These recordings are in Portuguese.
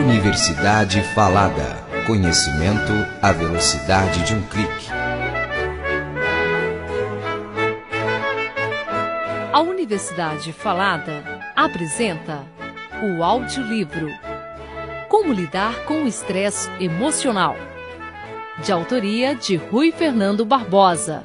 Universidade Falada. Conhecimento à velocidade de um clique. A Universidade Falada apresenta o audiolivro Como lidar com o estresse emocional. De autoria de Rui Fernando Barbosa.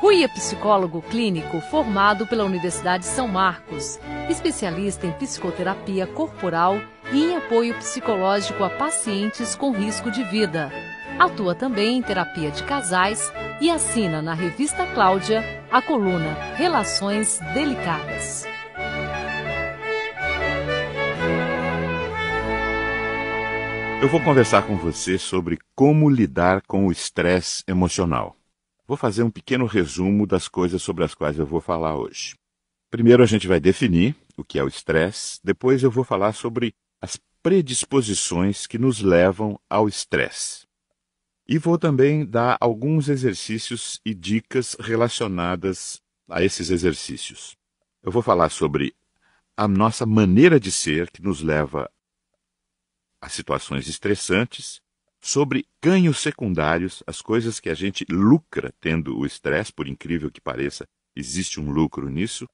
Rui é psicólogo clínico formado pela Universidade de São Marcos, especialista em psicoterapia corporal e e em apoio psicológico a pacientes com risco de vida. Atua também em terapia de casais e assina na revista Cláudia a coluna Relações Delicadas. Eu vou conversar com você sobre como lidar com o estresse emocional. Vou fazer um pequeno resumo das coisas sobre as quais eu vou falar hoje. Primeiro a gente vai definir o que é o estresse, depois eu vou falar sobre as predisposições que nos levam ao estresse. E vou também dar alguns exercícios e dicas relacionadas a esses exercícios. Eu vou falar sobre a nossa maneira de ser que nos leva a situações estressantes, sobre ganhos secundários, as coisas que a gente lucra tendo o estresse, por incrível que pareça, existe um lucro nisso,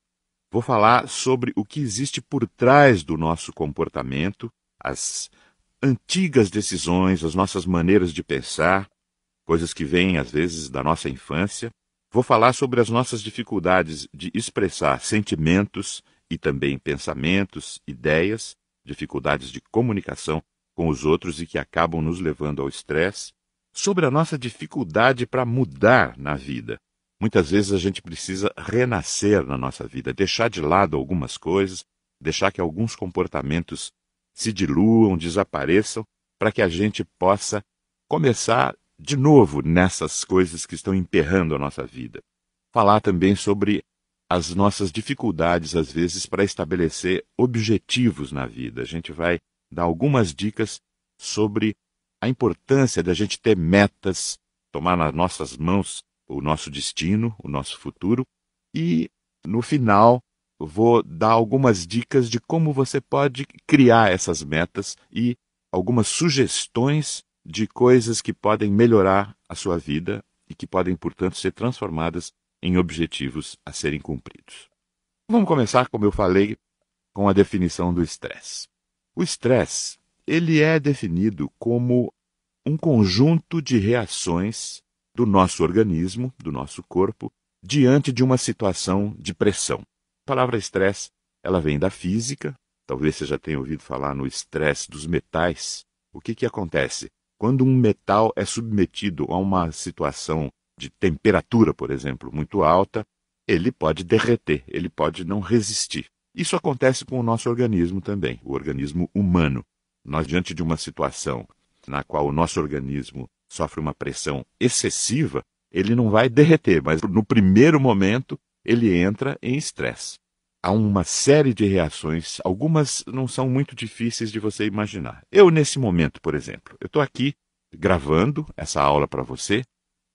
Vou falar sobre o que existe por trás do nosso comportamento, as antigas decisões, as nossas maneiras de pensar, coisas que vêm às vezes da nossa infância. Vou falar sobre as nossas dificuldades de expressar sentimentos e também pensamentos, ideias, dificuldades de comunicação com os outros e que acabam nos levando ao estresse, sobre a nossa dificuldade para mudar na vida, Muitas vezes a gente precisa renascer na nossa vida, deixar de lado algumas coisas, deixar que alguns comportamentos se diluam, desapareçam, para que a gente possa começar de novo nessas coisas que estão emperrando a nossa vida. Falar também sobre as nossas dificuldades, às vezes, para estabelecer objetivos na vida. A gente vai dar algumas dicas sobre a importância da gente ter metas, tomar nas nossas mãos o nosso destino, o nosso futuro. E no final, vou dar algumas dicas de como você pode criar essas metas e algumas sugestões de coisas que podem melhorar a sua vida e que podem, portanto, ser transformadas em objetivos a serem cumpridos. Vamos começar, como eu falei, com a definição do estresse. O estresse, ele é definido como um conjunto de reações do nosso organismo, do nosso corpo, diante de uma situação de pressão. A palavra estresse, ela vem da física, talvez você já tenha ouvido falar no estresse dos metais. O que, que acontece? Quando um metal é submetido a uma situação de temperatura, por exemplo, muito alta, ele pode derreter, ele pode não resistir. Isso acontece com o nosso organismo também, o organismo humano. Nós, diante de uma situação na qual o nosso organismo sofre uma pressão excessiva, ele não vai derreter, mas no primeiro momento ele entra em estresse. Há uma série de reações, algumas não são muito difíceis de você imaginar. Eu, nesse momento, por exemplo, eu estou aqui gravando essa aula para você,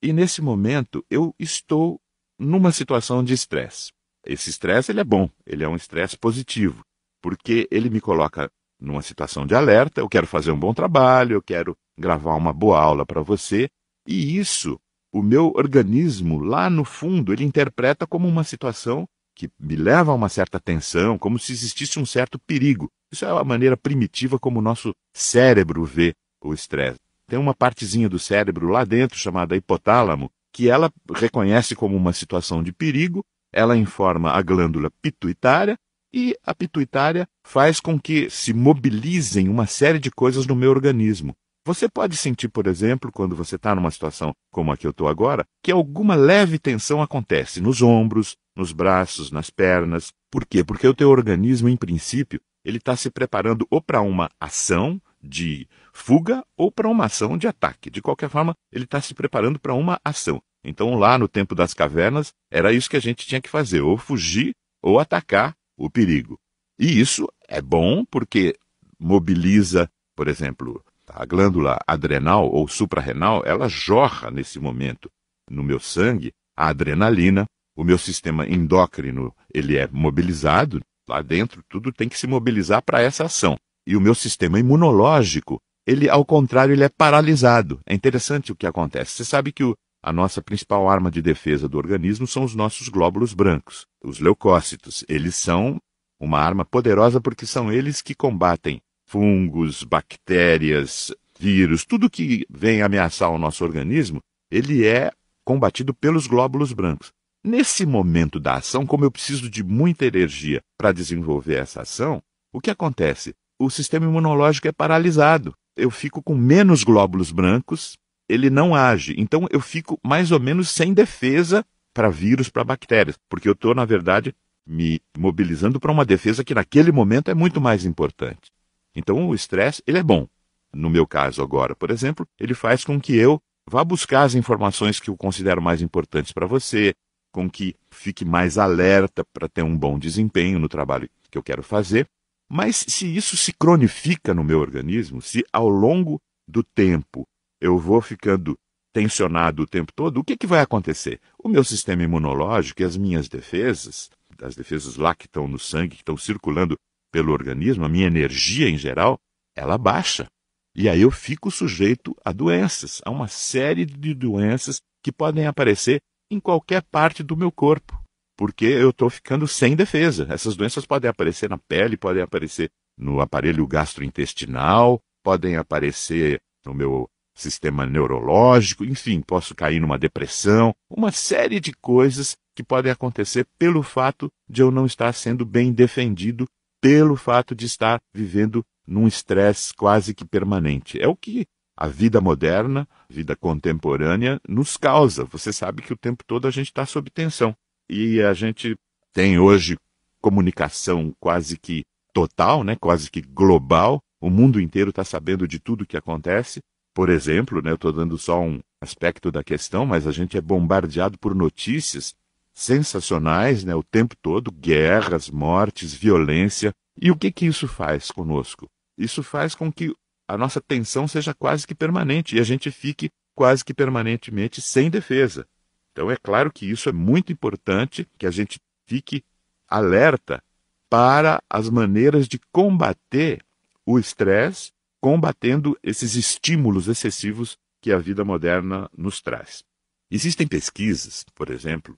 e nesse momento eu estou numa situação de estresse. Esse estresse ele é bom, ele é um estresse positivo, porque ele me coloca numa situação de alerta, eu quero fazer um bom trabalho, eu quero gravar uma boa aula para você, e isso o meu organismo lá no fundo ele interpreta como uma situação que me leva a uma certa tensão, como se existisse um certo perigo. Isso é a maneira primitiva como o nosso cérebro vê o estresse. Tem uma partezinha do cérebro lá dentro chamada hipotálamo, que ela reconhece como uma situação de perigo, ela informa a glândula pituitária e a pituitária faz com que se mobilizem uma série de coisas no meu organismo. Você pode sentir, por exemplo, quando você está numa situação como a que eu estou agora, que alguma leve tensão acontece nos ombros, nos braços, nas pernas. Por quê? Porque o teu organismo, em princípio, ele está se preparando ou para uma ação de fuga ou para uma ação de ataque. De qualquer forma, ele está se preparando para uma ação. Então, lá no tempo das cavernas, era isso que a gente tinha que fazer: ou fugir ou atacar o perigo. E isso é bom porque mobiliza, por exemplo, a glândula adrenal ou suprarrenal, ela jorra nesse momento no meu sangue a adrenalina, o meu sistema endócrino, ele é mobilizado, lá dentro tudo tem que se mobilizar para essa ação. E o meu sistema imunológico, ele ao contrário, ele é paralisado. É interessante o que acontece. Você sabe que o, a nossa principal arma de defesa do organismo são os nossos glóbulos brancos, os leucócitos. Eles são uma arma poderosa porque são eles que combatem fungos, bactérias, vírus, tudo que vem ameaçar o nosso organismo, ele é combatido pelos glóbulos brancos. Nesse momento da ação, como eu preciso de muita energia para desenvolver essa ação, o que acontece? O sistema imunológico é paralisado. Eu fico com menos glóbulos brancos, ele não age. Então eu fico mais ou menos sem defesa para vírus, para bactérias, porque eu estou, na verdade, me mobilizando para uma defesa que naquele momento é muito mais importante. Então o estresse, ele é bom. No meu caso agora, por exemplo, ele faz com que eu vá buscar as informações que eu considero mais importantes para você, com que fique mais alerta para ter um bom desempenho no trabalho que eu quero fazer. Mas se isso se cronifica no meu organismo, se ao longo do tempo eu vou ficando tensionado o tempo todo, o que, que vai acontecer? O meu sistema imunológico e as minhas defesas, as defesas lá que estão no sangue, que estão circulando pelo organismo, a minha energia em geral, ela baixa. E aí eu fico sujeito a doenças, a uma série de doenças que podem aparecer em qualquer parte do meu corpo, porque eu estou ficando sem defesa. Essas doenças podem aparecer na pele, podem aparecer no aparelho gastrointestinal, podem aparecer no meu sistema neurológico, enfim, posso cair numa depressão, uma série de coisas que podem acontecer pelo fato de eu não estar sendo bem defendido pelo fato de estar vivendo num estresse quase que permanente. É o que a vida moderna, a vida contemporânea, nos causa. Você sabe que o tempo todo a gente está sob tensão. E a gente tem hoje comunicação quase que total, né? quase que global. O mundo inteiro está sabendo de tudo o que acontece. Por exemplo, né? eu estou dando só um aspecto da questão, mas a gente é bombardeado por notícias sensacionais né, o tempo todo guerras, mortes, violência. E o que, que isso faz conosco? Isso faz com que a nossa tensão seja quase que permanente e a gente fique quase que permanentemente sem defesa. Então, é claro que isso é muito importante que a gente fique alerta para as maneiras de combater o estresse, combatendo esses estímulos excessivos que a vida moderna nos traz. Existem pesquisas, por exemplo,